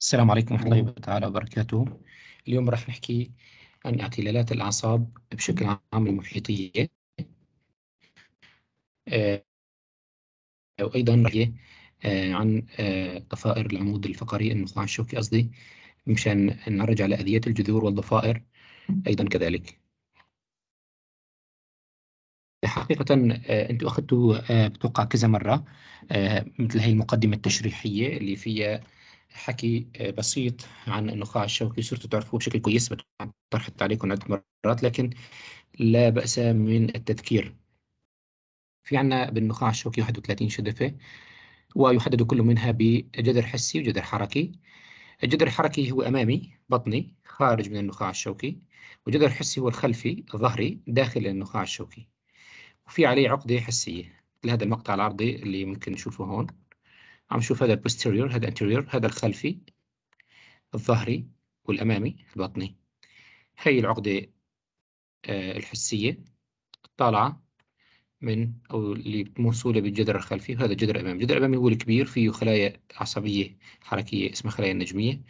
السلام عليكم ورحمة الله تعالى وبركاته اليوم راح نحكي عن اعتلالات الأعصاب بشكل عام المحيطية آه وأيضا راح آه، عن ضفائر آه، العمود الفقري النخاع الشوكي قصدي مشان نرجع على أذية الجذور والضفائر أيضا كذلك حقيقة آه، أنتوا أخذتوا بتوقع كذا مرة مثل هي المقدمة التشريحية اللي فيها حكي آه، بسيط عن النخاع الشوكي صرتوا تعرفوه بشكل كويس طرحت عليكم عدة مرات لكن لا بأس من التذكير في عنا بالنخاع الشوكي 31 شدفة ويحدد كل منها بجذر حسي وجذر حركي الجذر الحركي هو أمامي بطني خارج من النخاع الشوكي والجذر الحسي هو الخلفي ظهري داخل النخاع الشوكي وفي عليه عقدة حسية لهذا المقطع العرضي اللي ممكن نشوفه هون عم نشوف هذا البوستيريور هذا انتيريور هذا الخلفي الظهري والأمامي البطني هي العقدة آه، الحسية الطالعة من أو اللي موصولة بالجدر الخلفي وهذا الجدر الامامي الجدر الأمامي هو الكبير فيه خلايا عصبية حركية اسمها خلايا النجمية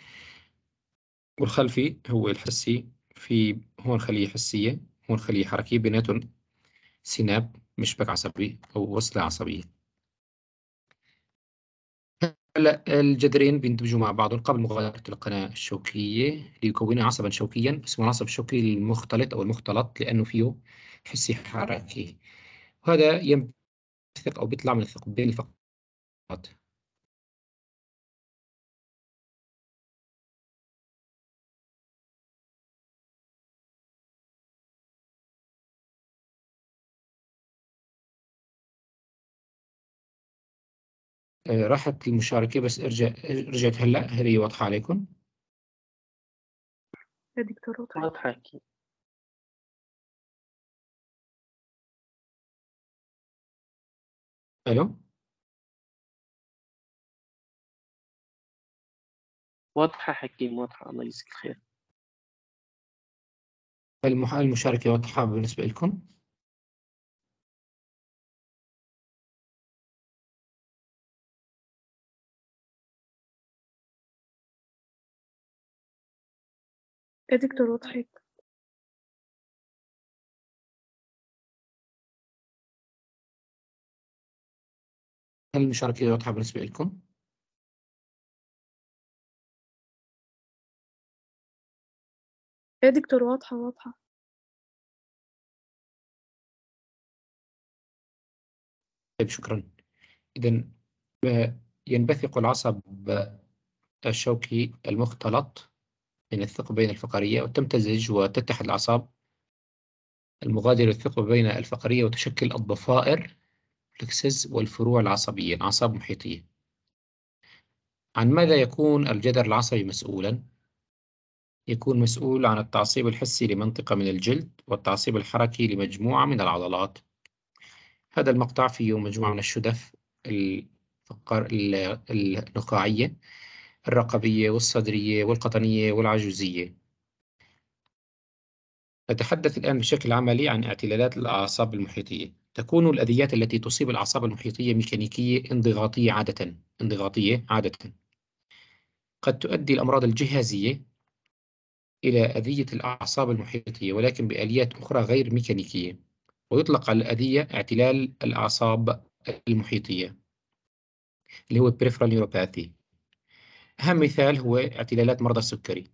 والخلفي هو الحسي في هون خلية حسية هون خلية حركية بيناتهم سيناب مشبك عصبي أو وصلة عصبية هلا الجذرين بيندمجوا مع بعضهم قبل مغادرة القناة الشوكية ليكون عصبا شوكيا اسمه العصب الشوكي المختلط أو المختلط لأنه فيه حسي حركي وهذا ينبثق أو بيطلع من الثقبين الفقرات آه، راحت المشاركة بس ارجع رجعت هلا هل هي واضحة عليكم؟ يا دكتور واضحة أكيد ألو واضحة حكيم واضحة الله يجزيك الخير المشاركة واضحة بالنسبة لكم؟ يا دكتور وضحك هل المشاركة واضحة بالنسبة لكم؟ يا دكتور واضحة واضحة طيب شكرا إذا ينبثق العصب الشوكي المختلط لأن الثقبين بين الفقرية وتمتزج وتتحد الأعصاب المغادرة للثقب بين الفقرية وتشكل الضفائر الفلكسز والفروع العصبية الأعصاب المحيطية عن ماذا يكون الجدر العصبي مسؤولا؟ يكون مسؤول عن التعصيب الحسي لمنطقة من الجلد والتعصيب الحركي لمجموعة من العضلات هذا المقطع فيه مجموعة من الشدف الفقر النقاعية الرقبية والصدرية والقطنية والعجوزية نتحدث الآن بشكل عملي عن اعتلالات الأعصاب المحيطية تكون الأذيات التي تصيب الأعصاب المحيطية ميكانيكية انضغاطية عادة انضغاطية عادة قد تؤدي الأمراض الجهازية إلى أذية الأعصاب المحيطية ولكن بآليات أخرى غير ميكانيكية ويطلق على الأذية اعتلال الأعصاب المحيطية اللي هو peripheral neuropathy أهم مثال هو اعتلالات مرضى السكري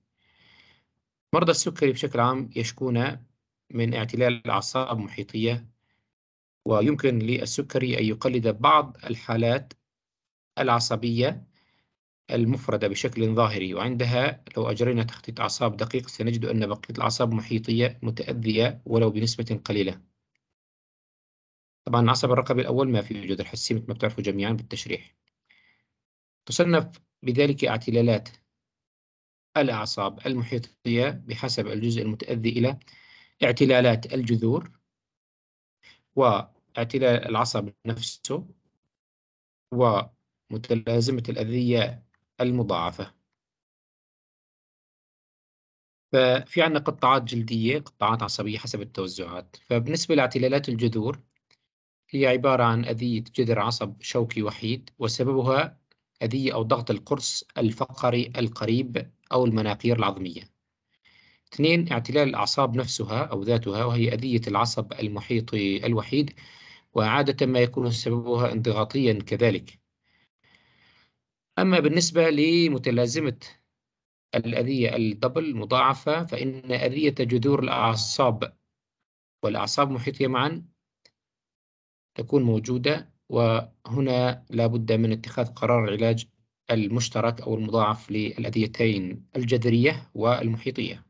مرضى السكري بشكل عام يشكون من اعتلال أعصاب محيطية ويمكن للسكري أن يقلد بعض الحالات العصبية المفردة بشكل ظاهري وعندها لو أجرينا تخطيط أعصاب دقيق سنجد أن بقية الأعصاب المحيطية متأذية ولو بنسبة قليلة طبعا عصب الرقبة الأول ما في وجود الحسي مثل ما بتعرفوا جميعا بالتشريح تصنف بذلك اعتلالات الأعصاب المحيطية بحسب الجزء المتأذي إلى اعتلالات الجذور واعتلال العصب نفسه ومتلازمة الأذية المضاعفة ففي عندنا قطاعات جلدية قطاعات عصبية حسب التوزعات فبالنسبة لاعتلالات الجذور هي عبارة عن أذية جذر عصب شوكي وحيد وسببها أذية أو ضغط القرص الفقري القريب أو المناقير العظمية. اثنين اعتلال الأعصاب نفسها أو ذاتها وهي أذية العصب المحيطي الوحيد وعادة ما يكون سببها انضغاطيا كذلك. أما بالنسبة لمتلازمة الأذية الدبل مضاعفة فإن أذية جذور الأعصاب والأعصاب المحيطية معا تكون موجودة وهنا لابد من اتخاذ قرار العلاج المشترك أو المضاعف للأديتين الجذرية والمحيطية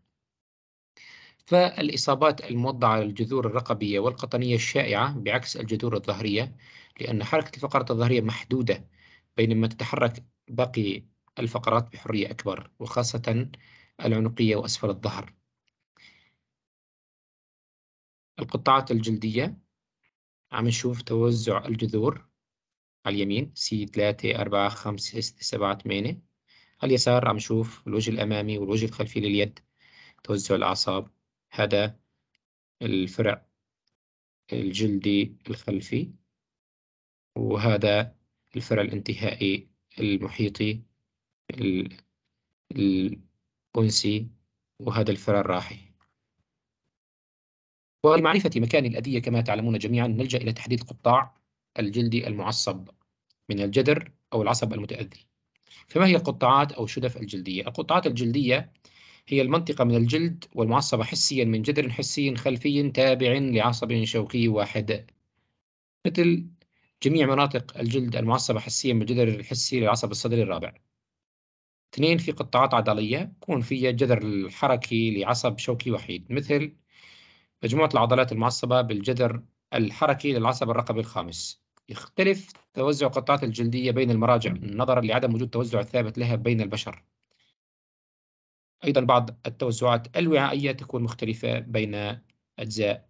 فالإصابات الموضعة للجذور الرقبية والقطنية الشائعة بعكس الجذور الظهرية لأن حركة الفقرات الظهرية محدودة بينما تتحرك باقي الفقرات بحرية أكبر وخاصة العنقية وأسفل الظهر القطاعات الجلدية عم نشوف توزع الجذور على اليمين سي 3 4 5 6 7 8 على اليسار عم نشوف الوجه الأمامي والوجه الخلفي لليد توزع الأعصاب هذا الفرع الجلدي الخلفي وهذا الفرع الانتهائي المحيطي الأنسي وهذا الفرع الراحي ولمعرفة مكان الأذية كما تعلمون جميعا نلجأ إلى تحديد قطاع الجلدي المعصب من الجدر أو العصب المتأذي فما هي القطاعات أو الشدف الجلدية؟ القطاعات الجلدية هي المنطقة من الجلد والمعصبة حسيا من جدر حسي خلفي تابع لعصب شوكي واحد مثل جميع مناطق الجلد المعصبة حسيا من الجدر الحسي للعصب الصدري الرابع اثنين في قطاعات عضلية يكون فيها جذر الحركي لعصب شوكي وحيد مثل مجموعة العضلات المعصبة بالجذر الحركي للعصب الرقبي الخامس يختلف توزع قطعات الجلدية بين المراجع نظرا لعدم وجود توزع ثابت لها بين البشر أيضا بعض التوزعات الوعائية تكون مختلفة بين أجزاء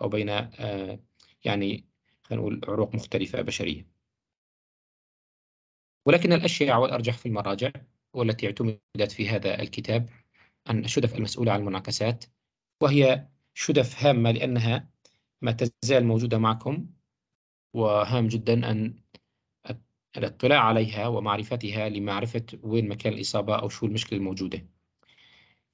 أو بين آه، يعني خلينا نقول عروق مختلفة بشرية ولكن الأشياء والأرجح في المراجع والتي اعتمدت في هذا الكتاب أن الشدف المسؤولة عن المنعكسات وهي شدف هامة لأنها ما تزال موجودة معكم وهام جدا أن الاطلاع عليها ومعرفتها لمعرفة وين مكان الإصابة أو شو المشكلة الموجودة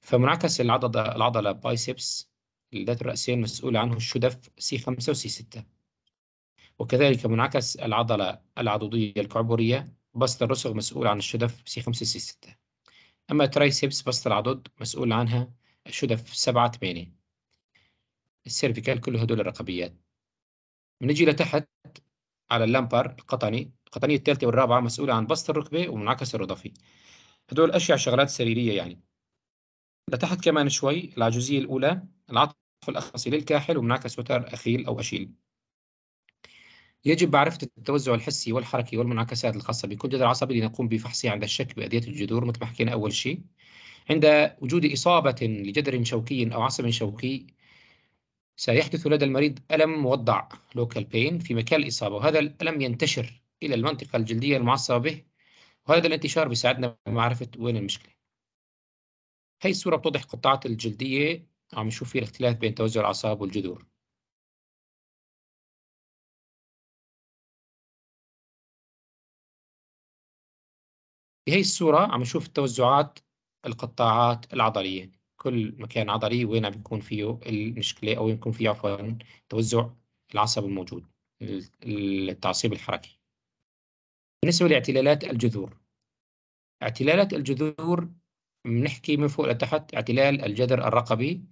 فمنعكس العضلة, العضلة بايسبس ذات الرأسين مسؤول عنه الشدف C5 و c 6 وكذلك منعكس العضلة العضودية الكعبورية بسط الرسغ مسؤول عن الشدف C5 و C6 أما ترايسبس بسط العضد مسؤول عنها الشدف 7 8 السيرفيكال كل هدول الرقبيات بنجي لتحت على اللامبر القطني القطنية الثالثة والرابعة مسؤولة عن بسط الركبة ومنعكس الرضفي هدول أشياء شغلات سريرية يعني لتحت كمان شوي العجوزية الأولى العطف الأخصي للكاحل ومنعكس وتر أخيل أو أشيل يجب معرفة التوزع الحسي والحركي والمنعكسات الخاصة بكل جذر عصبي لنقوم بفحصه عند الشك بأدية الجذور مثل ما حكينا أول شيء عند وجود إصابة لجذر شوكي أو عصب شوكي سيحدث لدى المريض ألم موضع لوكال بين في مكان الإصابة وهذا الألم ينتشر إلى المنطقة الجلدية المعصبة به وهذا الانتشار بيساعدنا بمعرفة وين المشكلة هي الصورة بتوضح قطعات الجلدية عم نشوف فيها الاختلاف بين توزع الأعصاب والجذور بهي الصورة عم نشوف توزعات القطاعات العضلية كل مكان عضلي وين بيكون فيه المشكلة أو يكون فيه عفوا توزع العصب الموجود التعصيب الحركي بالنسبة لاعتلالات الجذور اعتلالات الجذور بنحكي من فوق لتحت اعتلال الجذر الرقبي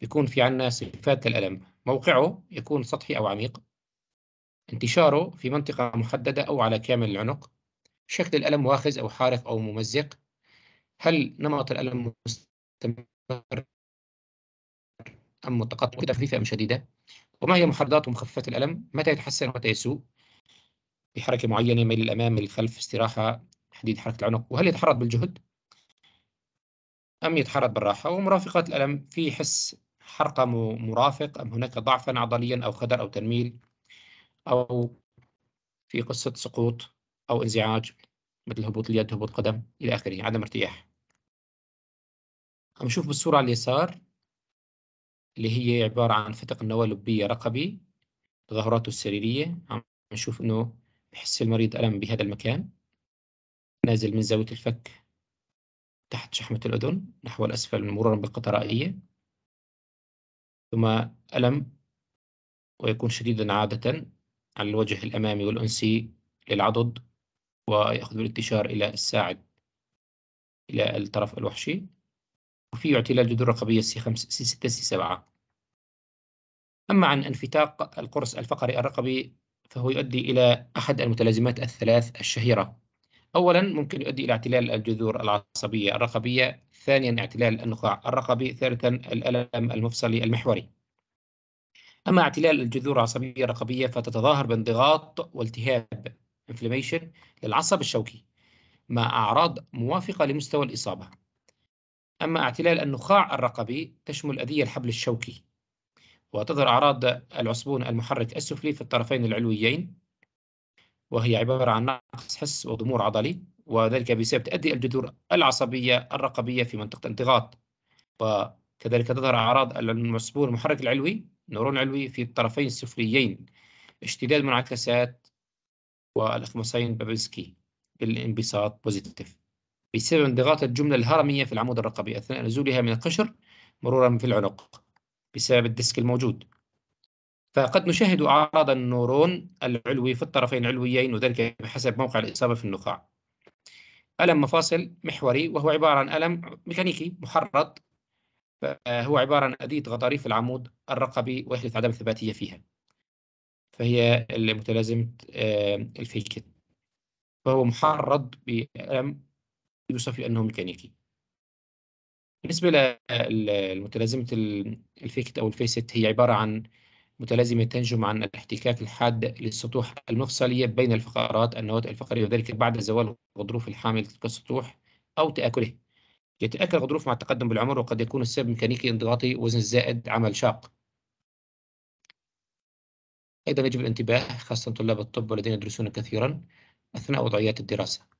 بيكون في عنا صفات الألم موقعه يكون سطحي أو عميق انتشاره في منطقة محددة أو على كامل العنق شكل الألم واخز أو حارق أو ممزق هل نمط الألم أم متقطع تخفيف أم شديدة وما هي محرضات ومخففات الألم متى يتحسن ومتى يسوء بحركة معينة ميل الأمام الخلف استراحة تحديد حركة العنق وهل يتحرض بالجهد أم يتحرض بالراحة ومرافقات الألم في حس حرقة مرافق أم هناك ضعفا عضليا أو خدر أو تنميل أو في قصة سقوط أو انزعاج مثل هبوط اليد هبوط قدم إلى آخره عدم ارتياح عم نشوف بالصورة على اليسار اللي هي عبارة عن فتق النواة اللبية رقبي تظاهراته السريرية عم نشوف إنه بحس المريض ألم بهذا المكان نازل من زاوية الفك تحت شحمة الأذن نحو الأسفل مرورا بالقطرائية ثم ألم ويكون شديدا عادة على الوجه الأمامي والأنسي للعضد ويأخذ بالانتشار إلى الساعد إلى الطرف الوحشي وفي اعتلال جذور رقبية سي 5 سي 6 سي 7 أما عن انفتاق القرص الفقري الرقبي فهو يؤدي إلى أحد المتلازمات الثلاث الشهيرة أولا ممكن يؤدي إلى اعتلال الجذور العصبية الرقبية ثانيا اعتلال النخاع الرقبي ثالثا الألم المفصلي المحوري أما اعتلال الجذور العصبية الرقبية فتتظاهر بانضغاط والتهاب inflammation للعصب الشوكي مع أعراض موافقة لمستوى الإصابة أما اعتلال النخاع الرقبي تشمل أذية الحبل الشوكي وتظهر أعراض العصبون المحرك السفلي في الطرفين العلويين وهي عبارة عن نقص حس وضمور عضلي وذلك بسبب تأدي الجذور العصبية الرقبية في منطقة انضغاط وكذلك تظهر أعراض العصبون المحرك العلوي نورون علوي في الطرفين السفليين اشتداد منعكسات والإخمصين بابنسكي بالانبساط بوزيتيف بسبب انضغاط الجملة الهرمية في العمود الرقبي أثناء نزولها من القشر مرورا في العنق بسبب الديسك الموجود فقد نشاهد أعراض النورون العلوي في الطرفين العلويين وذلك بحسب موقع الإصابة في النخاع ألم مفاصل محوري وهو عبارة عن ألم ميكانيكي محرض هو عبارة عن غضاري في العمود الرقبي ويحدث عدم ثباتية فيها فهي متلازمة الفيكت آه، فهو محرض بألم يوصف لأنه ميكانيكي بالنسبة للمتلازمه الفيكت أو الفيست هي عبارة عن متلازمة تنجم عن الاحتكاك الحاد للسطوح المفصلية بين الفقرات النواة الفقرية وذلك بعد زوال الغضروف الحامل تلك السطوح أو تآكله يتآكل الغضروف مع التقدم بالعمر وقد يكون السبب ميكانيكي انضغاطي وزن الزائد عمل شاق أيضا يجب الانتباه خاصة طلاب الطب والذين يدرسون كثيرا أثناء وضعيات الدراسة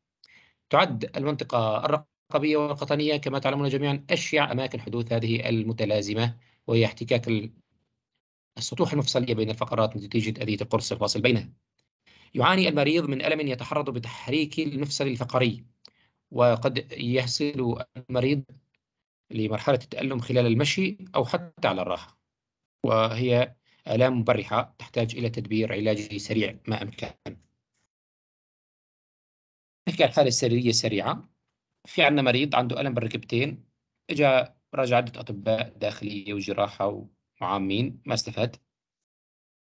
تعد المنطقة الرقبية والقطنية كما تعلمون جميعا أشيع أماكن حدوث هذه المتلازمة وهي احتكاك السطوح المفصلية بين الفقرات نتيجة أذية القرص الفاصل بينها. يعاني المريض من ألم يتحرض بتحريك المفصل الفقري وقد يصل المريض لمرحلة التألم خلال المشي أو حتى على الراحة وهي آلام مبرحة تحتاج إلى تدبير علاجي سريع ما أمكن نحكي عن حاله سريريه سريعة في عندنا مريض عنده ألم بالركبتين اجى راجع عدة أطباء داخلية وجراحة ومعامين ما استفاد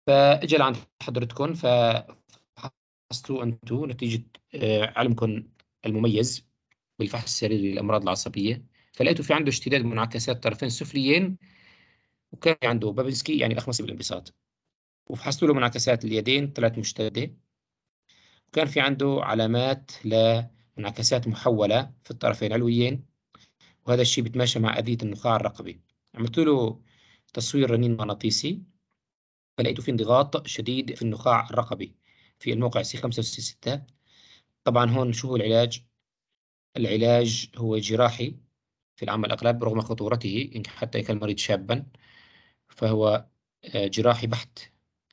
فاجى لعند حضرتكم ففحصتوا أنتم نتيجة آه، علمكم المميز بالفحص السريري للأمراض العصبية فلقيته في عنده اشتداد منعكسات طرفين سفليين وكان عنده بابلسكي يعني الأخمصي بالانبساط وفحصتوا له منعكسات اليدين طلعت مشتده وكان في عنده علامات لانعكاسات محولة في الطرفين العلويين وهذا الشيء بتماشى مع أذية النخاع الرقبي عملت له تصوير رنين مغناطيسي فلقيته في انضغاط شديد في النخاع الرقبي في الموقع سي 5 وسي 6 طبعا هون شو هو العلاج العلاج هو جراحي في العام الأغلب رغم خطورته حتى إن كان المريض شابا فهو آه، جراحي بحت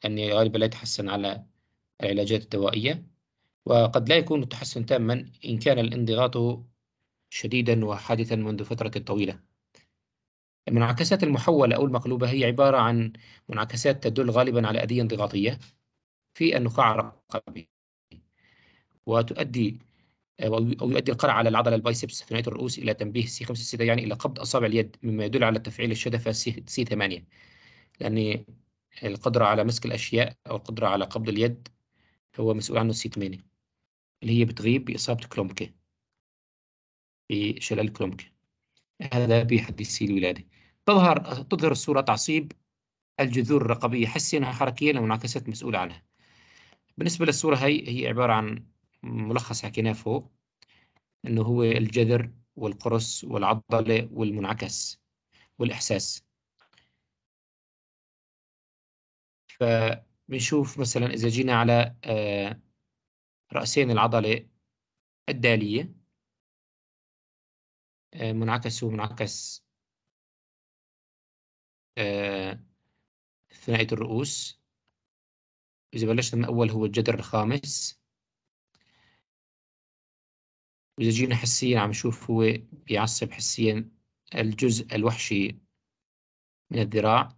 لأني غالبا لا يتحسن على العلاجات الدوائية وقد لا يكون التحسن تاما إن كان الانضغاط شديدا وحادثا منذ فترة طويلة المنعكسات المحولة أو المقلوبة هي عبارة عن منعكسات تدل غالبا على أذية انضغاطية في النخاع الرقبي وتؤدي أو يؤدي القرع على العضلة البايسبس في نهاية الرؤوس إلى تنبيه سي 5 6 يعني إلى قبض أصابع اليد مما يدل على تفعيل الشدفة سي 8 لأن القدرة على مسك الأشياء أو القدرة على قبض اليد هو مسؤول عنه السي 8 اللي هي بتغيب بإصابة كلومكي بشلل شلال هذا هذا بحديثي الولادة تظهر تظهر الصورة تعصيب الجذور الرقبية حسيا حركيا انعكست مسؤولة عنها بالنسبة للصورة هي هي عبارة عن ملخص حكيناه فوق أنه هو الجذر والقرص والعضلة والمنعكس والإحساس فبنشوف مثلا إذا جينا على آه رأسين العضلة الدالية آه، منعكس ومنعكس آه، ثنائية الرؤوس إذا بلشنا من أول هو الجذر الخامس وإذا جينا حسيا عم نشوف هو بيعصب حسيا الجزء الوحشي من الذراع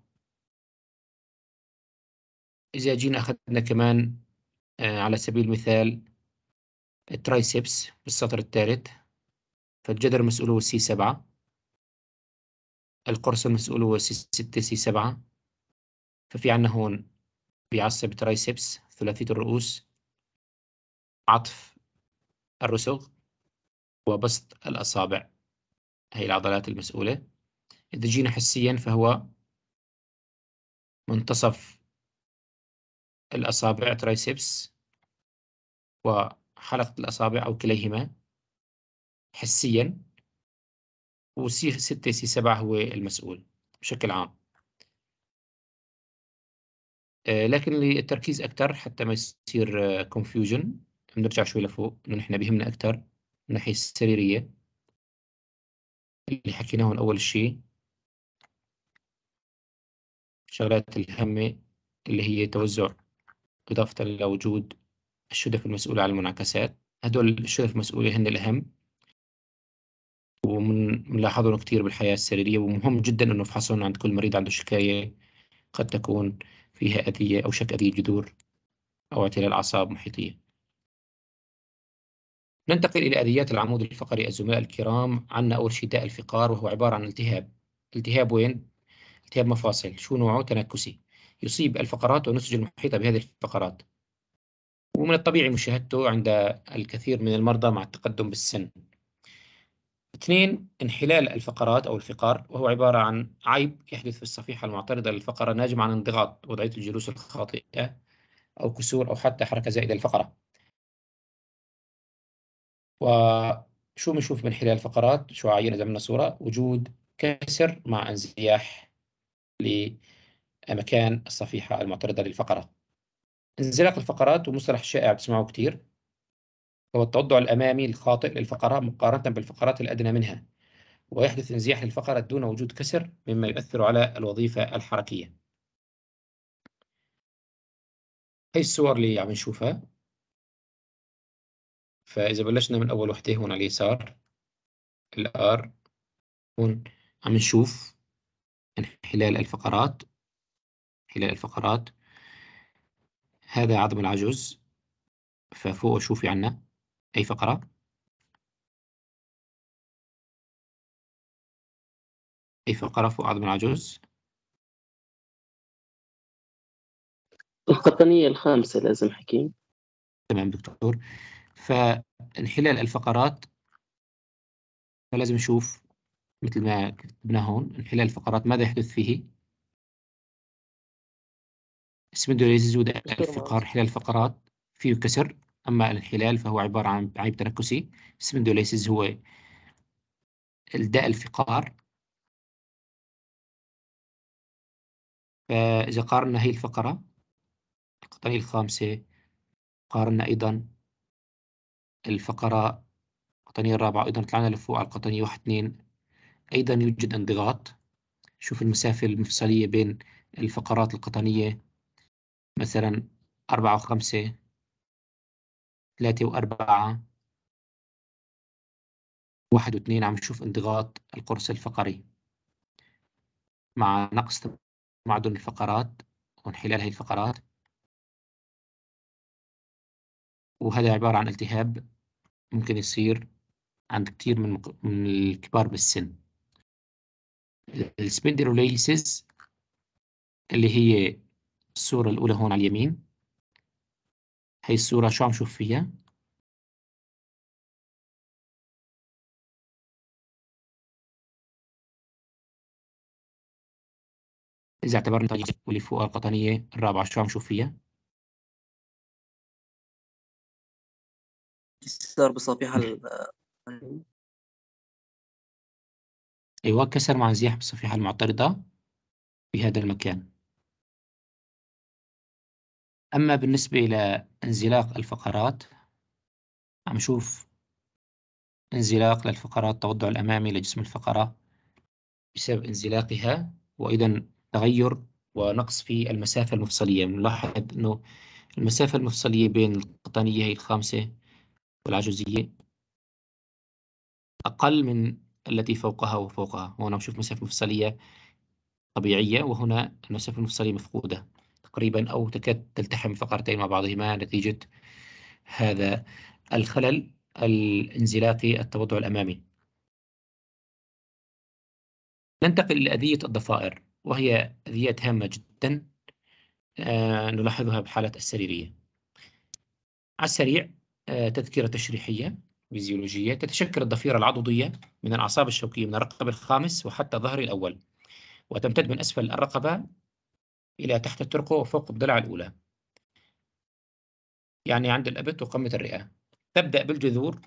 إذا جينا أخذنا كمان آه، على سبيل المثال الترايسبس بالسطر الثالث فالجدر مسؤول هو سي سبعة القرص المسؤول هو سي ستة سي سبعة ففي عنا هون بيعصب ترايسبس ثلاثية الرؤوس عطف الرسغ وبسط الأصابع هي العضلات المسؤولة إذا جينا حسيا فهو منتصف الأصابع ترايسبس وحلقة الأصابع أو كليهما حسيا وسي 6 سي 7 هو المسؤول بشكل عام آه، لكن للتركيز أكثر حتى ما يصير كونفوجن آه، بنرجع شوي لفوق إنه نحن بهمنا أكثر من الناحية السريرية اللي حكيناه أول شيء شغلات الهامة اللي هي توزع إضافة إلى وجود الشرف المسؤول عن المنعكسات هدول الشدف المسؤولة هن الأهم ومنلاحظهم كتير بالحياة السريرية ومهم جدا أنه نفحصهم عند كل مريض عنده شكاية قد تكون فيها أذية أو شك أذية جذور أو اعتلال أعصاب محيطية ننتقل إلى أذيات العمود الفقري الزملاء الكرام عنا أول شيء داء الفقار وهو عبارة عن التهاب التهاب وين؟ التهاب مفاصل شو نوعه؟ تنكسي يصيب الفقرات والنسج المحيطة بهذه الفقرات ومن الطبيعي مشاهدته عند الكثير من المرضى مع التقدم بالسن اثنين انحلال الفقرات أو الفقار وهو عبارة عن عيب يحدث في الصفيحة المعترضة للفقرة ناجم عن انضغاط وضعية الجلوس الخاطئة أو كسور أو حتى حركة زائدة للفقرة وشو بنشوف من خلال الفقرات شو عينة إذا عملنا صورة وجود كسر مع انزياح مكان الصفيحة المعترضة للفقرة انزلاق الفقرات ومصطلح شائع بتسمعوه كتير هو التوضع الأمامي الخاطئ للفقرة مقارنة بالفقرات الأدنى منها ويحدث انزياح للفقرة دون وجود كسر مما يؤثر على الوظيفة الحركية هاي الصور اللي عم نشوفها فإذا بلشنا من أول وحدة هون على اليسار الآر هون عم نشوف انحلال الفقرات خلال الفقرات هذا عظم العجوز ففوق شوفي عنا أي فقرة أي فقرة فوق عظم العجوز القطنية الخامسة لازم حكيم تمام دكتور فانحلال الفقرات فلازم نشوف مثل ما كتبنا هون انحلال الفقرات ماذا يحدث فيه اسم الدولة يزود الفقر خلال الفقرات فيه كسر أما الانحلال فهو عبارة عن عيب تنكسي اسم الدوليسيس هو الداء الفقار فإذا قارنا هي الفقرة القطنية الخامسة قارنا أيضا الفقرة القطنية الرابعة أيضا طلعنا لفوق على القطنية واحد اثنين أيضا يوجد انضغاط شوف المسافة المفصلية بين الفقرات القطنية مثلا أربعة وخمسة ثلاثة وأربعة واحد واثنين عم نشوف انضغاط القرص الفقري مع نقص معدن الفقرات وانحلال هي الفقرات وهذا عبارة عن التهاب ممكن يصير عند كتير من من الكبار بالسن السبندروليسيس اللي هي الصورة الأولى هون على اليمين هي الصورة شو عم شوف فيها إذا اعتبرنا واللي فوق القطنية الرابعة شو عم شوف فيها صار بصفيحة أيوة كسر مع انزياح بالصفيحة المعترضة بهذا المكان أما بالنسبة إلى انزلاق الفقرات عم نشوف انزلاق للفقرات توضع الأمامي لجسم الفقرة بسبب انزلاقها وأيضا تغير ونقص في المسافة المفصلية نلاحظ أنه المسافة المفصلية بين القطنية هي الخامسة والعجوزية أقل من التي فوقها وفوقها هنا نشوف مسافة مفصلية طبيعية وهنا المسافة المفصلية مفقودة تقريبا أو تكاد تلتحم فقرتين مع بعضهما نتيجة هذا الخلل الانزلاقي التوضع الأمامي ننتقل إلى أذية الضفائر وهي اذيه هامة جدا آه، نلاحظها بحالة السريرية على السريع آه، تذكرة تشريحية فيزيولوجية تتشكل الضفيرة العضدية من الأعصاب الشوكية من الرقبة الخامس وحتى ظهر الأول وتمتد من أسفل الرقبة إلى تحت الترقوة وفوق الضلع الأولى يعني عند الأبت وقمة الرئة تبدأ بالجذور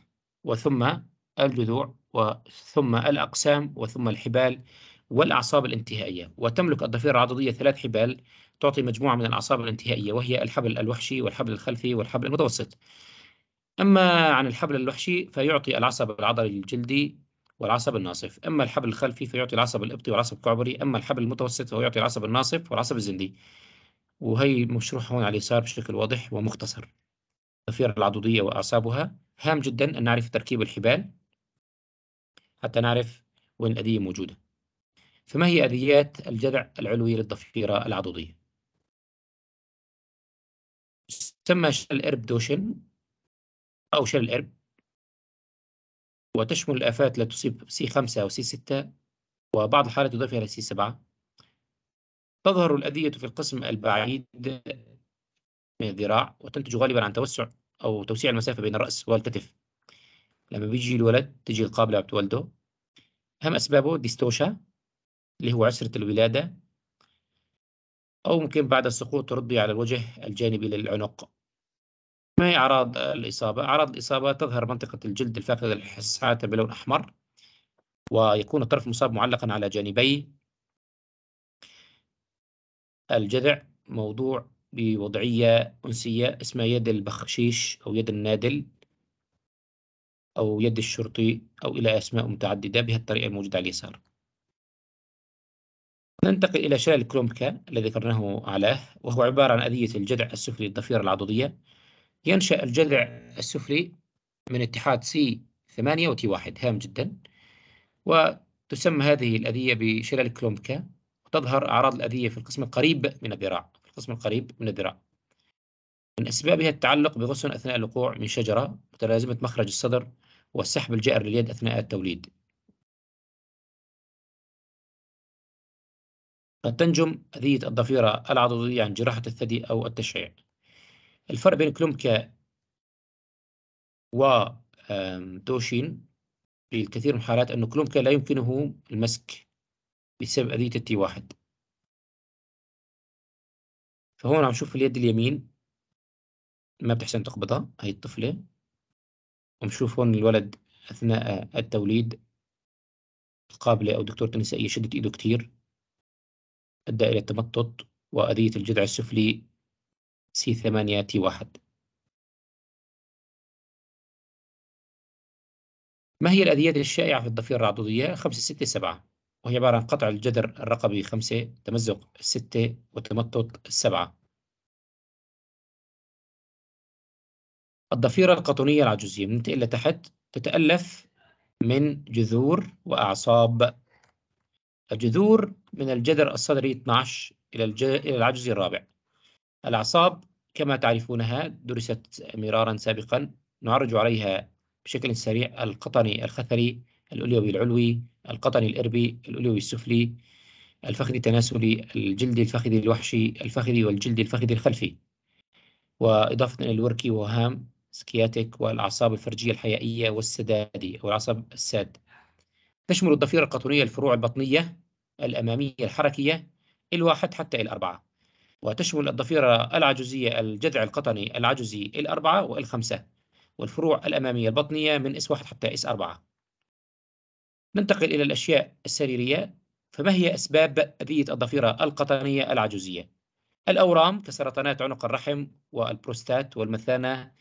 وثم الجذوع وثم الأقسام وثم الحبال والأعصاب الانتهائية وتملك الضفيرة العضدية ثلاث حبال تعطي مجموعة من الأعصاب الانتهائية وهي الحبل الوحشي والحبل الخلفي والحبل المتوسط أما عن الحبل الوحشي فيعطي العصب العضلي الجلدي والعصب الناصف أما الحبل الخلفي فيعطي العصب الإبطي والعصب الكعبري أما الحبل المتوسط فهو يعطي العصب الناصف والعصب الزندي وهي مشروحة هون على اليسار بشكل واضح ومختصر الضفيرة العضدية وأعصابها هام جدا أن نعرف تركيب الحبال حتى نعرف وين الأدية موجودة فما هي اذيات الجذع العلوي للضفيرة العضدية؟ تسمى شل الارب دوشن أو شل الارب وتشمل الآفات التي تصيب سي 5 أو سي 6 وبعض الحالات تضيف إلى سي 7 تظهر الأذية في القسم البعيد من الذراع وتنتج غالبا عن توسع أو توسيع المسافة بين الرأس والكتف لما بيجي الولد تجي القابلة بتولده أهم أسبابه ديستوشا اللي هو عسرة الولادة أو ممكن بعد السقوط ترضي على الوجه الجانبي للعنق ما هي أعراض الإصابة؟ أعراض الإصابة تظهر منطقة الجلد الفاقدة الحس بلون أحمر ويكون الطرف المصاب معلقا على جانبي الجذع موضوع بوضعية أنسية اسمها يد البخشيش أو يد النادل أو يد الشرطي أو إلى أسماء متعددة بهالطريقة الموجودة على اليسار ننتقل إلى شلل كرومكا الذي ذكرناه أعلاه وهو عبارة عن أذية الجذع السفلي الضفيرة العضدية ينشأ الجذع السفلي من اتحاد سي 8 وتي 1 هام جدا وتسمى هذه الأذية بشلال كلومبكا وتظهر أعراض الأذية في القسم القريب من الذراع في القسم القريب من الذراع من أسبابها التعلق بغصن أثناء الوقوع من شجرة متلازمة مخرج الصدر والسحب الجائر لليد أثناء التوليد قد تنجم أذية الضفيرة العضدية عن جراحة الثدي أو التشعيع الفرق بين كلومكا و توشين في الكثير من الحالات أن كلومكا لا يمكنه المسك بسبب أذية التي واحد فهون عم نشوف اليد اليمين ما بتحسن تقبضها هي الطفلة نشوف هون الولد أثناء التوليد القابلة أو دكتورة النسائية شدت إيده كتير أدى إلى التمطط وأذية الجذع السفلي سي ثمانية تي واحد ما هي الأذيات الشائعة في الضفيرة العضدية 5 6 7 وهي عبارة عن قطع الجذر الرقبي 5 تمزق 6 وتمطط 7 الضفيرة القطنية العجوزية بننتقل لتحت تتألف من جذور وأعصاب الجذور من الجذر الصدري 12 إلى العجز الرابع الأعصاب كما تعرفونها درست مرارا سابقا نعرج عليها بشكل سريع القطني الخثري الأليوي العلوي القطني الإربي الأليوي السفلي الفخذي التناسلي الجلدي الفخذي الوحشي الفخذي والجلدي الفخذي الخلفي وإضافة إلى الوركي وهام سكياتيك والأعصاب الفرجية الحيائية والسدادي أو العصب الساد تشمل الضفيرة القطنية الفروع البطنية الأمامية الحركية الواحد حتى الأربعة وتشمل الضفيرة العجزية الجذع القطني العجزي الأربعة والخمسة والفروع الأمامية البطنية من إس واحد حتى إس أربعة ننتقل إلى الأشياء السريرية فما هي أسباب أذية الضفيرة القطنية العجزية؟ الأورام كسرطانات عنق الرحم والبروستات والمثانة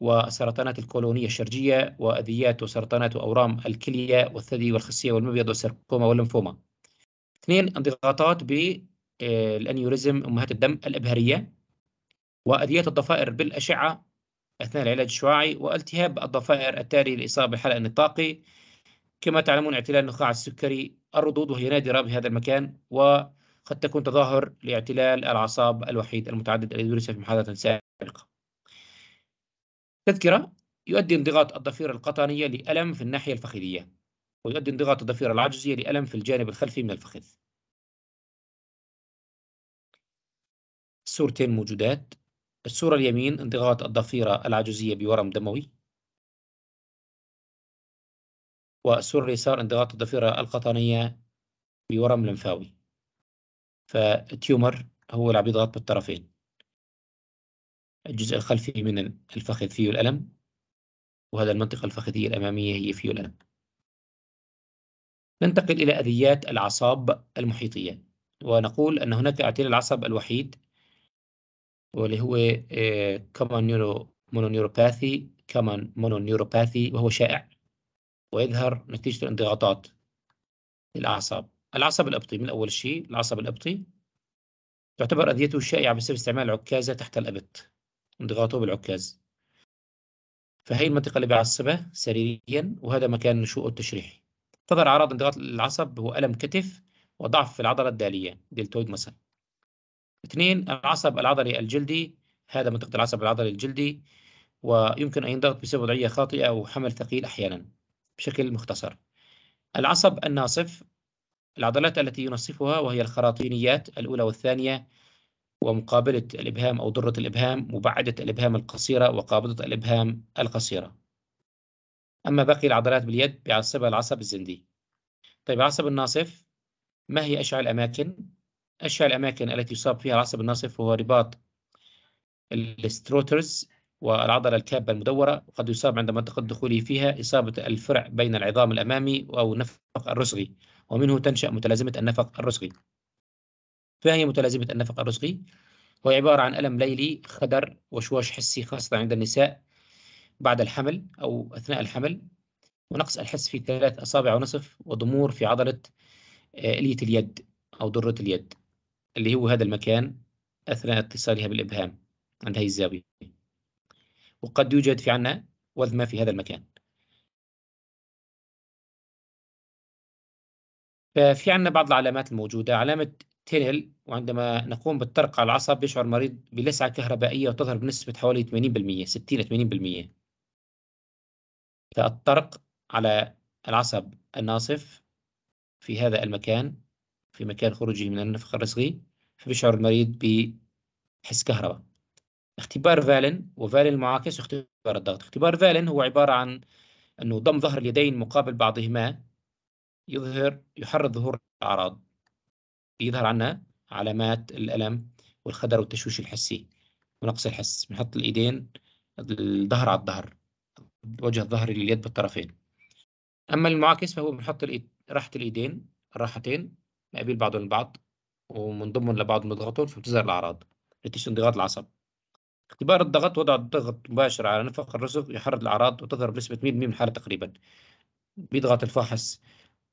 وسرطانات الكولونية الشرجية وأذيات وسرطانات وأورام الكلية والثدي والخصية والمبيض والسركوما واللمفوما اثنين انضغاطات آه، الانيوريزم امهات الدم الابهريه واذيه الضفائر بالاشعه اثناء العلاج الشعاعي والتهاب الضفائر التالي للاصابه بحلق النطاقي كما تعلمون اعتلال نخاع السكري الردود وهي نادره بهذا المكان وقد تكون تظاهر لاعتلال الاعصاب الوحيد المتعدد الذي درس في محاضره سابقه تذكره يؤدي انضغاط الضفيرة القطنية لألم في الناحية الفخذية ويؤدي انضغاط الضفيرة العجزية لألم في الجانب الخلفي من الفخذ صورتين موجودات الصورة اليمين انضغاط الضفيرة العجوزية بورم دموي والصورة اليسار انضغاط الضفيرة القطنية بورم لمفاوي فالتيومر هو اللي عم يضغط بالطرفين الجزء الخلفي من الفخذ فيه الألم وهذا المنطقة الفخذية الأمامية هي فيه الألم ننتقل إلى أذيات الأعصاب المحيطية ونقول أن هناك اعتلال العصب الوحيد واللي هو كمان نيورو مونونيوروباثي كمان مونونيوروباثي وهو شائع ويظهر نتيجة الانضغاطات للأعصاب العصب الأبطي من أول شيء العصب الأبطي تعتبر أذيته شائعة بسبب استعمال العكازة تحت الأبط انضغاطه بالعكاز فهي المنطقة اللي بيعصبها سريريا وهذا مكان نشوءه التشريحي تظهر أعراض انضغاط العصب هو ألم كتف وضعف في العضلة الدالية دلتويد مثلا اثنين العصب العضلي الجلدي هذا منطقة العصب العضلي الجلدي ويمكن أن ينضغط بسبب وضعية خاطئة أو حمل ثقيل أحيانا بشكل مختصر العصب الناصف العضلات التي ينصفها وهي الخراطينيات الأولى والثانية ومقابلة الإبهام أو ضرة الإبهام مبعدة الإبهام القصيرة وقابضة الإبهام القصيرة أما باقي العضلات باليد بيعصبها العصب الزندي طيب العصب الناصف ما هي أشعة الأماكن أشهر الأماكن التي يصاب فيها العصب الناصف هو رباط الستروترز والعضلة الكابة المدورة وقد يصاب عند منطقة دخوله فيها إصابة الفرع بين العظام الأمامي أو النفق الرسغي ومنه تنشأ متلازمة النفق الرسغي فهي متلازمة النفق الرسغي وهي عبارة عن ألم ليلي خدر وشواش حسي خاصة عند النساء بعد الحمل أو أثناء الحمل ونقص الحس في ثلاث أصابع ونصف وضمور في عضلة آه، إلية اليد أو درة اليد اللي هو هذا المكان أثناء اتصالها بالإبهام عند هذه الزاوية وقد يوجد في عنا وذمة في هذا المكان ففي عنا بعض العلامات الموجودة علامة تينيل وعندما نقوم بالطرق على العصب يشعر المريض بلسعة كهربائية وتظهر بنسبة حوالي 80% 60 80% فالطرق على العصب الناصف في هذا المكان في مكان خروجه من النفخ الرسغي فبيشعر المريض بحس كهرباء اختبار فالين وفالين المعاكس واختبار الضغط اختبار فالين هو عبارة عن أنه ضم ظهر اليدين مقابل بعضهما يظهر يحرض ظهور الأعراض يظهر عنا علامات الألم والخدر والتشويش الحسي ونقص الحس بنحط الإيدين الظهر على الظهر وجه الظهر لليد بالطرفين أما المعاكس فهو بنحط راحة الإيدين راحتين مقابل بعضهم البعض ومنضمهم لبعض المضغوطات فبتظهر الأعراض نتيجة انضغاط العصب اختبار الضغط وضع الضغط مباشر على نفق الرسغ يحرض الأعراض وتظهر بنسبة 100% من الحالة تقريبا بيضغط الفحص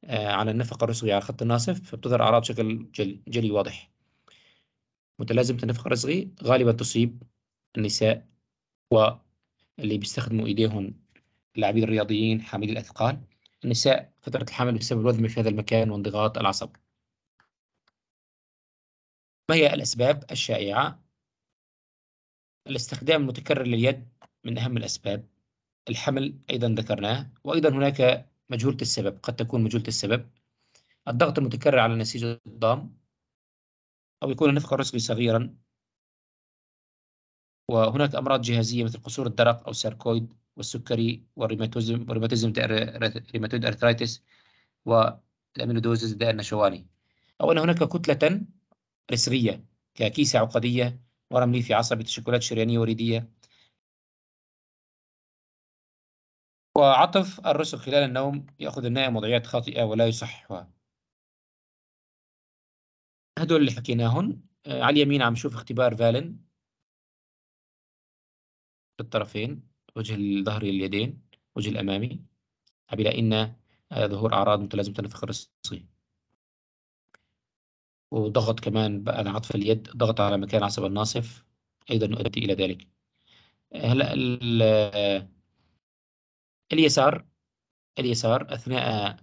آه، على النفق الرسغي على الخط الناصف فبتظهر أعراض بشكل جلي, جلي واضح متلازمة النفق الرسغي غالبا تصيب النساء واللي بيستخدموا إيديهم اللاعبين الرياضيين حاملي الأثقال النساء فترة الحمل بسبب الوذمة في هذا المكان وانضغاط العصب ما هي الأسباب الشائعة الاستخدام المتكرر لليد من أهم الأسباب الحمل أيضا ذكرناه وأيضا هناك مجهولة السبب قد تكون مجهولة السبب الضغط المتكرر على نسيج الضام أو يكون النفق الرسمي صغيرا وهناك أمراض جهازية مثل قصور الدرق أو الساركويد والسكري والريماتوزم والريماتوزم ريماتويد أرثرايتس والأمينودوزز داء النشواني أو أن هناك كتلة رسرية ككيسة عقدية ورم ليفي عصبي تشكلات شريانية وريدية وعطف الرسغ خلال النوم يأخذ النائم وضعيات خاطئة ولا يصححها هدول اللي حكيناهن آه، على اليمين عم نشوف اختبار فالن بالطرفين الطرفين وجه الظهر اليدين وجه الأمامي عم إن آه، ظهور أعراض متلازمة النفخ الرصين وضغط كمان بعد عطف اليد ضغط على مكان عصب الناصف أيضا يؤدي إلى ذلك هلا اليسار اليسار أثناء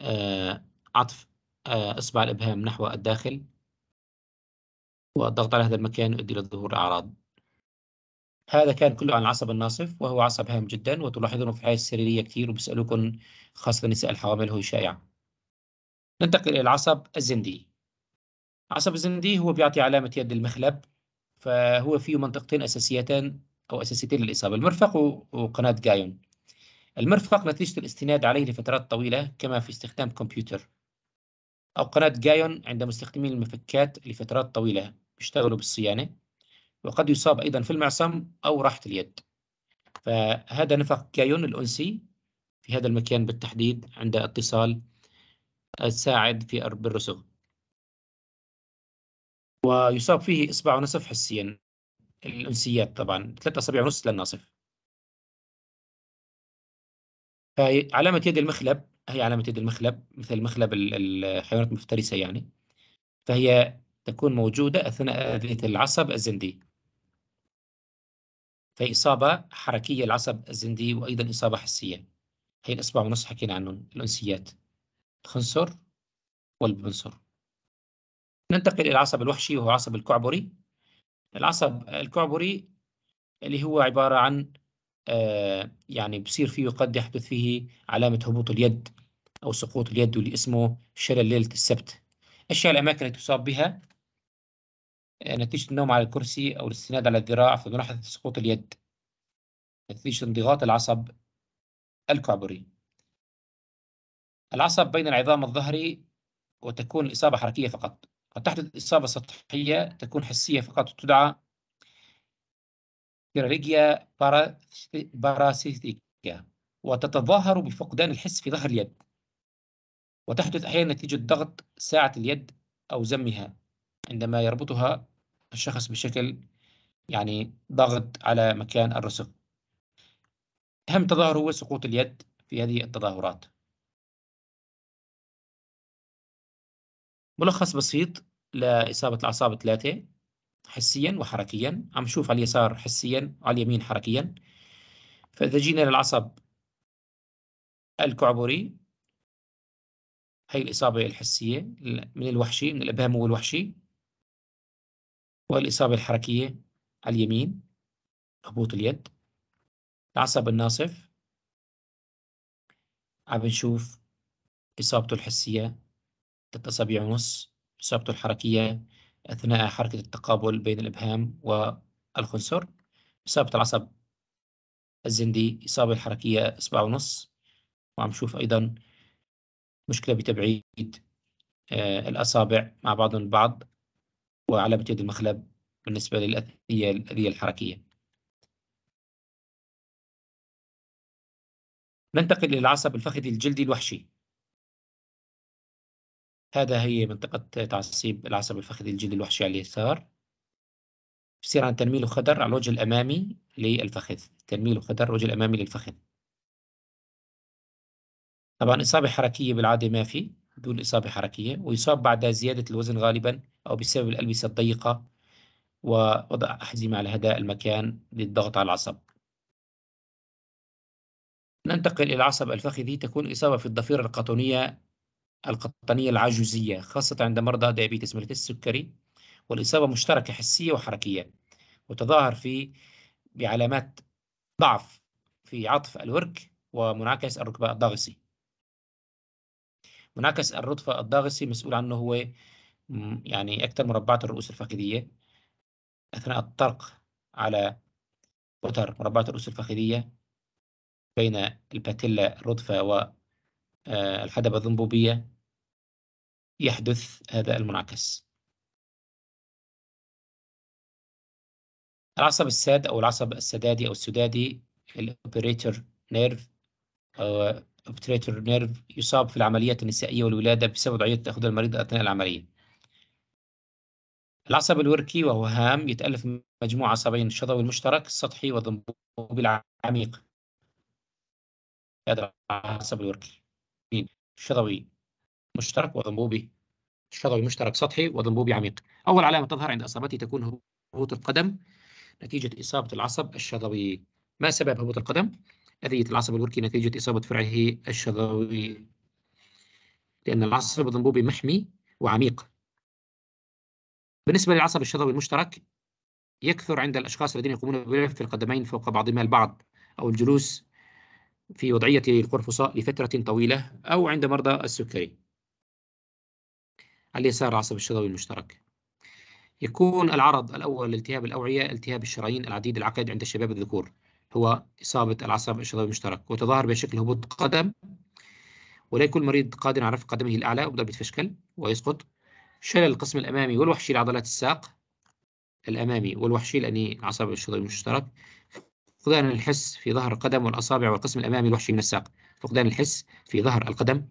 آه، عطف آه، إصبع الإبهام نحو الداخل والضغط على هذا المكان يؤدي إلى ظهور الأعراض هذا كان كله عن العصب الناصف وهو عصب هام جدا وتلاحظونه في الحياة السريرية كثير وبيسألوكم خاصة نساء الحوامل هو شائع ننتقل إلى العصب الزندي عصب الزندي هو بيعطي علامة يد المخلب فهو فيه منطقتين أساسيتان أو أساسيتين للإصابة المرفق وقناة جايون المرفق نتيجة الاستناد عليه لفترات طويلة كما في استخدام كمبيوتر أو قناة جايون عند مستخدمين المفكات لفترات طويلة يشتغلوا بالصيانة وقد يصاب أيضا في المعصم أو راحة اليد فهذا نفق جايون الأنسي في هذا المكان بالتحديد عند اتصال الساعد في الرسغ ويصاب فيه إصبع ونصف حسيا الأنسيات طبعا ثلاثة أصابع ونص للناصف علامة يد المخلب هي علامة يد المخلب مثل مخلب الحيوانات المفترسة يعني فهي تكون موجودة أثناء أذية العصب الزندي فهي إصابة حركية للعصب الزندي وأيضا إصابة حسية هي الإصبع ونص حكينا عنهم الأنسيات الخنصر والبنصر ننتقل إلى العصب الوحشي وهو عصب الكعبري العصب الكعبري اللي هو عبارة عن آه، يعني بصير فيه قد يحدث فيه علامة هبوط اليد أو سقوط اليد واللي اسمه شلل ليلة السبت اشياء الأماكن اللي تصاب بها آه، نتيجة النوم على الكرسي أو الاستناد على الذراع فدون سقوط اليد نتيجة انضغاط العصب الكعبري العصب بين العظام الظهري وتكون الإصابة حركية فقط قد تحدث إصابة سطحية تكون حسية فقط تدعى كيراليجيا باراسيتيكا وتتظاهر بفقدان الحس في ظهر اليد وتحدث أحيانا نتيجة ضغط ساعة اليد أو زمها عندما يربطها الشخص بشكل يعني ضغط على مكان الرسغ أهم تظاهر هو سقوط اليد في هذه التظاهرات ملخص بسيط لإصابة الأعصاب الثلاثة حسيا وحركيا عم نشوف على اليسار حسيا وعلى اليمين حركيا فإذا جينا للعصب الكعبري هي الإصابة الحسية من الوحشي من الإبهام والوحشي والإصابة الحركية على اليمين هبوط اليد العصب الناصف عم نشوف إصابته الحسية ثلاث أسابيع ونص إصابته الحركية أثناء حركة التقابل بين الإبهام والخنصر إصابة العصب الزندي إصابة الحركية إصبع ونص وعم شوف أيضا مشكلة بتبعيد آه الأصابع مع بعضهم البعض وعلامة يد المخلب بالنسبة للأذية الأذية الحركية ننتقل إلى العصب الفخذي الجلدي الوحشي هذا هي منطقة تعصيب العصب الفخذي الجلدي الوحشي على اليسار بصير عن تنميل وخدر على الوجه الأمامي للفخذ تنميل وخدر الوجه الأمامي للفخذ طبعا إصابة حركية بالعادة ما في بدون إصابة حركية ويصاب بعد زيادة الوزن غالبا أو بسبب الألبسة الضيقة ووضع أحزمة على هذا المكان للضغط على العصب ننتقل إلى العصب الفخذي تكون الإصابة في الضفيرة القطنية القطنية العجوزية خاصة عند مرضى ديابيتس مليتس السكري والإصابة مشتركة حسية وحركية وتظاهر في بعلامات ضعف في عطف الورك ومنعكس الركبة الضاغصي منعكس الرطفة الضاغصي مسؤول عنه هو يعني أكثر مربعات الرؤوس الفخذية أثناء الطرق على وتر مربعات الرؤوس الفخذية بين الباتيلا الرطفة آه، الحدبة الذنبوبية يحدث هذا المنعكس العصب الساد أو العصب السدادي أو السدادي الأوبريتور نيرف أو أوبريتور نيرف يصاب في العمليات النسائية والولادة بسبب عيوب تأخذها المريض أثناء العملية العصب الوركي وهو هام يتألف من مجموعة عصبين الشظوي المشترك السطحي والذنبوبي العميق هذا العصب الوركي شظوي مشترك وضمبوبي شظوي مشترك سطحي وضمبوبي عميق أول علامة تظهر عند إصابته تكون هبوط القدم نتيجة إصابة العصب الشظوي ما سبب هبوط القدم؟ أذية العصب الوركي نتيجة إصابة فرعه الشظوي لأن العصب الضمبوبي محمي وعميق بالنسبة للعصب الشظوي المشترك يكثر عند الأشخاص الذين يقومون بلف القدمين فوق بعضهما البعض أو الجلوس في وضعية القرفصاء لفترة طويلة أو عند مرضى السكري على اليسار العصب الشظوي المشترك يكون العرض الأول لالتهاب الأوعية التهاب الشرايين العديد العقد عند الشباب الذكور هو إصابة العصب الشظوي المشترك وتظاهر بشكل هبوط قدم ولا يكون المريض قادر على رفع قدمه الأعلى وبدأ فشكل ويسقط شلل القسم الأمامي والوحشي لعضلات الساق الأمامي والوحشي لأني العصب الشظوي المشترك فقدان الحس في ظهر القدم والأصابع والقسم الأمامي الوحشي من الساق فقدان الحس في ظهر القدم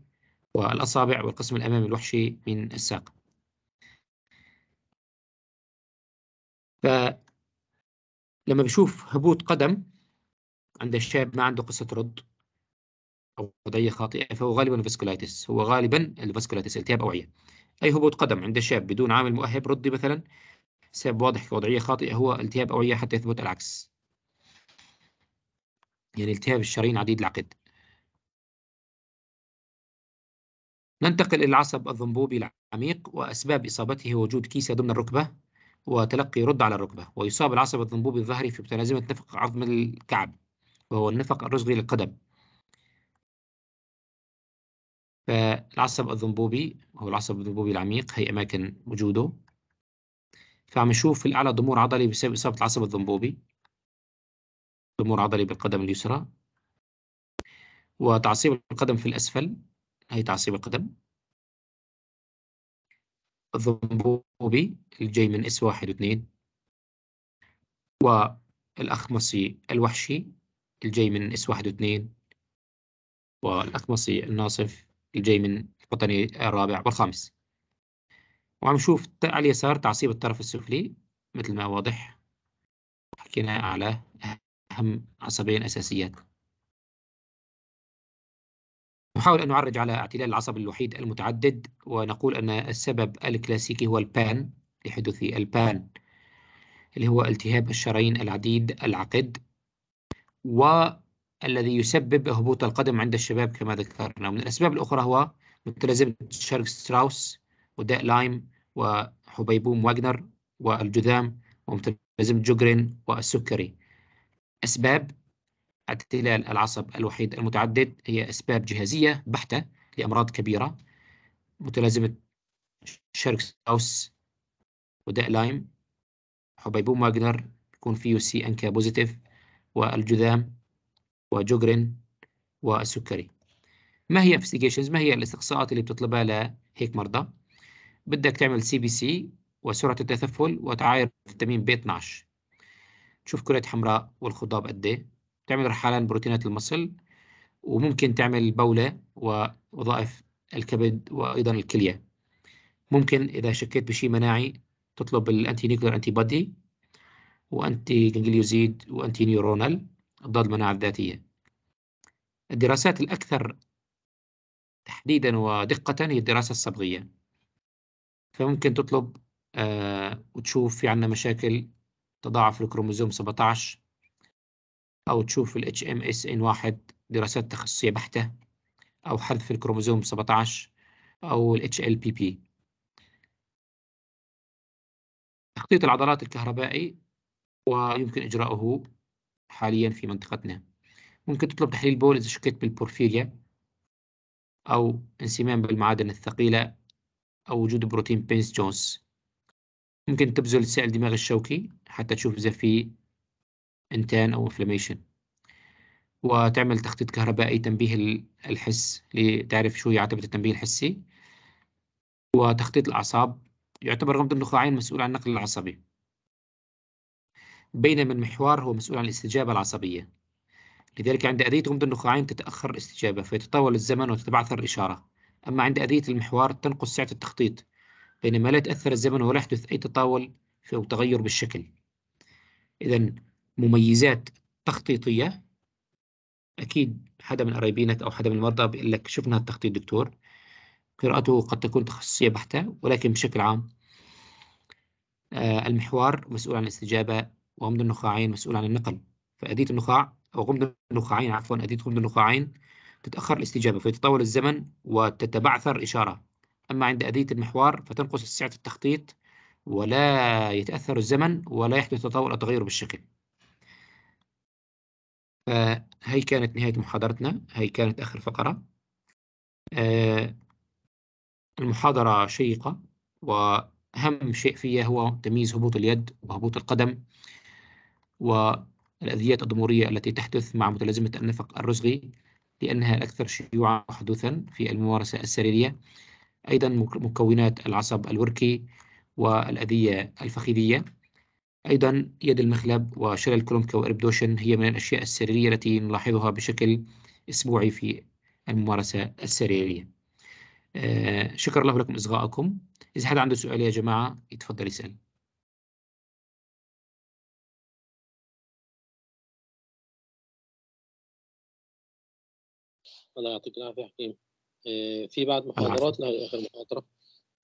والأصابع والقسم الأمامي الوحشي من الساق ف لما بشوف هبوط قدم عند الشاب ما عنده قصة رد أو وضعية خاطئة فهو غالبا فاسكولايتس هو غالبا الفاسكولايتس التهاب أوعية أي هبوط قدم عند الشاب بدون عامل مؤهب ردي مثلا سبب واضح كوضعية خاطئة هو التهاب أوعية حتى يثبت العكس يعني التهاب الشرايين عديد العقد ننتقل إلى العصب الذنبوبي العميق وأسباب إصابته وجود كيسة ضمن الركبة وتلقي رد على الركبة ويصاب العصب الذنبوبي الظهري في متلازمة نفق عظم الكعب وهو النفق الرزغي للقدم فالعصب الذنبوبي هو العصب الذنبوبي العميق هي أماكن وجوده فعم نشوف في الأعلى ضمور عضلي بسبب إصابة العصب الذنبوبي ضمور عضلي بالقدم اليسرى وتعصيب القدم في الأسفل هي تعصيب القدم الضمبوبي الجاي من اس واحد واثنين والأخمصي الوحشي الجاي من اس واحد واثنين والأخمصي الناصف الجاي من القطني الرابع والخامس وعم نشوف على اليسار تعصيب الطرف السفلي مثل ما واضح حكينا على فهم عصبين أساسيات نحاول أن نعرج على اعتلال العصب الوحيد المتعدد ونقول أن السبب الكلاسيكي هو البان لحدوث البان اللي هو التهاب الشرايين العديد العقد والذي يسبب هبوط القدم عند الشباب كما ذكرنا ومن الأسباب الأخرى هو متلازمة شرق ستراوس وداء لايم وحبيبوم واجنر والجذام ومتلازمة جوجرين والسكري أسباب اعتلال العصب الوحيد المتعدد هي أسباب جهازية بحتة لأمراض كبيرة متلازمة أوس وداء لايم حبيبوم ماجنر يكون فيه سي أنكا بوزيتيف والجذام وجوجرين والسكري ما هي ما هي الاستقصاءات اللي بتطلبها لهيك مرضى بدك تعمل سي بي سي وسرعة التسفل وتعاير فيتامين بي 12 تشوف كرة حمراء والخضاب قد ايه تعمل رحالان بروتينات المصل وممكن تعمل بولة ووظائف الكبد وأيضا الكلية ممكن إذا شكيت بشيء مناعي تطلب الأنتي نيوكلير أنتي بادي وأنتي جنجليوزيد وأنتي نيورونال ضد المناعة الذاتية الدراسات الأكثر تحديدا ودقة هي الدراسة الصبغية فممكن تطلب آه وتشوف في عنا مشاكل تضاعف الكروموزوم 17 أو تشوف ال HMSN1 دراسات تخصصية بحتة أو حذف الكروموزوم 17 أو ال HLPP تخطيط العضلات الكهربائي ويمكن إجراؤه حاليا في منطقتنا ممكن تطلب تحليل بول إذا شكيت بالبورفيريا أو انسمام بالمعادن الثقيلة أو وجود بروتين بينس جونز ممكن تبذل سائل دماغ الشوكي حتى تشوف إذا في إنتان أو إنفلاميشن وتعمل تخطيط كهربائي تنبيه الحس لتعرف شو هي عتبة التنبيه الحسي وتخطيط الأعصاب يعتبر غمض النخاعين مسؤول عن النقل العصبي بينما المحور هو مسؤول عن الاستجابة العصبية لذلك عند أذية غمض النخاعين تتأخر الاستجابة فيتطاول الزمن وتتبعثر الإشارة أما عند أذية المحور تنقص سعة التخطيط بينما لا يتأثر الزمن ولا يحدث أي تطاول أو تغير بالشكل إذا مميزات تخطيطية أكيد حدا من قرايبينك أو حدا من المرضى بيقول لك شفنا التخطيط دكتور قراءته قد تكون تخصصية بحتة ولكن بشكل عام آه، المحور مسؤول عن الاستجابة وغمض النخاعين مسؤول عن النقل فأدية النخاع أو غمض النخاعين عفوا أدية غمض النخاعين تتأخر الاستجابة فيتطول الزمن وتتبعثر إشارة أما عند أدية المحور فتنقص سعة التخطيط ولا يتأثر الزمن ولا يحدث تطور أو تغير بالشكل فهي كانت نهاية محاضرتنا هي كانت آخر فقرة آه، المحاضرة شيقة وأهم شيء فيها هو تمييز هبوط اليد وهبوط القدم والأذيات الضمورية التي تحدث مع متلازمة النفق الرزغي لأنها الأكثر شيوعا وحدوثا في الممارسة السريرية أيضا مكونات العصب الوركي والأدية الفخذية أيضا يد المخلب وشلل كولومكا وإربدوشن هي من الأشياء السريرية التي نلاحظها بشكل أسبوعي في الممارسة السريرية آه شكر الله لكم إصغائكم إذا حد عنده سؤال يا جماعة يتفضل يسأل الله يعطيك العافية حكيم إيه، في بعض محاضرات لها اخر محاضره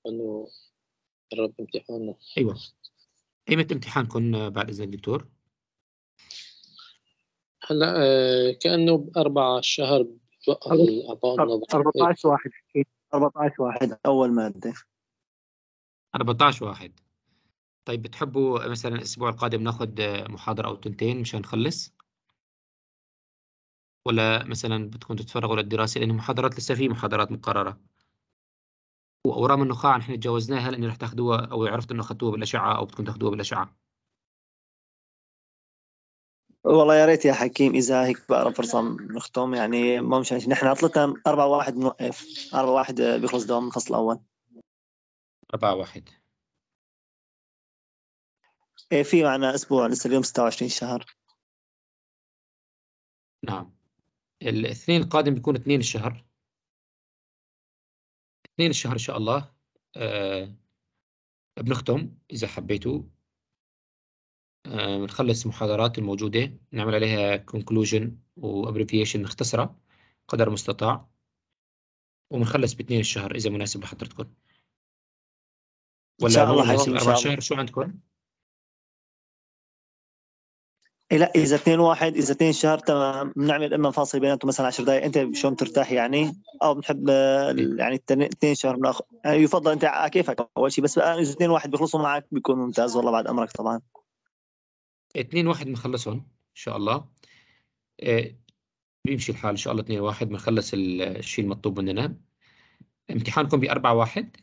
انه قرب امتحاننا ايوه ايمتى امتحانكم بعد اذن دكتور؟ هلا إيه، كانه باربع شهر بتوقف اعطاء النظر 14 واحد 14 واحد اول ماده 14 واحد طيب بتحبوا مثلا الاسبوع القادم ناخذ محاضره او تنتين مشان نخلص؟ ولا مثلا بتكون تتفرغوا للدراسه لان محاضرات لسه في محاضرات مقرره واورام النخاع نحن تجاوزناها لاني رح تاخذوها او عرفت انه اخذتوها بالاشعه او بتكون تاخذوها بالاشعه والله يا ريت يا حكيم اذا هيك بقرا فرصه نختم يعني ما مش نحن عطلتنا 4 1 نوقف 4 1 بيخلص دوام الفصل الاول 4 1 ايه في معنا اسبوع لسه اليوم 26 شهر نعم الاثنين القادم بيكون اثنين الشهر اثنين الشهر ان شاء الله أه بنختم اذا حبيتوا أه بنخلص المحاضرات الموجوده نعمل عليها كونكلوجن وابريفيشن مختصره قدر المستطاع وبنخلص باثنين الشهر اذا مناسب لحضرتكم ولا ان شاء الله حيكون اربع شهر شو عندكم؟ إيه، لا اذا 2 1 اذا 2 شهر تمام بنعمل اما فاصل بيناتهم مثلا 10 دقائق انت شلون ترتاح يعني او بنحب آه، إيه. يعني 2 شهر بناخذ يعني يفضل انت على آه، كيفك اول شيء بس اذا 2 1 بيخلصوا معك بيكون ممتاز والله بعد امرك طبعا 2 1 بنخلصهم ان شاء الله إيه بيمشي الحال ان شاء الله 2 1 بنخلص الشيء المطلوب مننا امتحانكم ب 4 1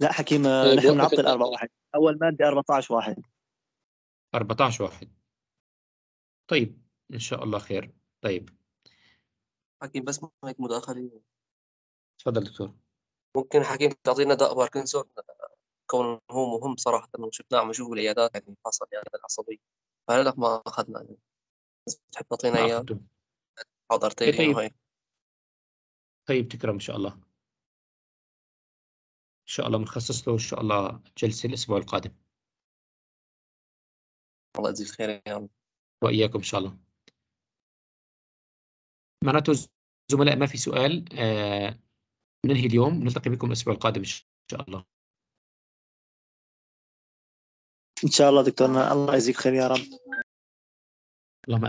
لا حكيم آه، نحن بنعطي 4 1 اول ماده 14 1 14 واحد طيب إن شاء الله خير طيب حكيم بس هيك مداخلة تفضل دكتور ممكن حكيم تعطينا داء باركنسون كون هو مهم صراحة وشفناه عم نشوفه بالعيادات يعني خاصة العيادات العصبية فهلا ما أخذنا يعني بس بتحب تعطينا إياه حاضرتي طيب طيب. طيب تكرم إن شاء الله إن شاء الله بنخصص له إن شاء الله جلسة الأسبوع القادم الله يجزيك الخير يا رب واياكم ان شاء الله معناته زملاء ما في سؤال آه ننهي اليوم نلتقي بكم الاسبوع القادم ان شاء الله ان شاء الله دكتورنا الله يجزيك خير يا رب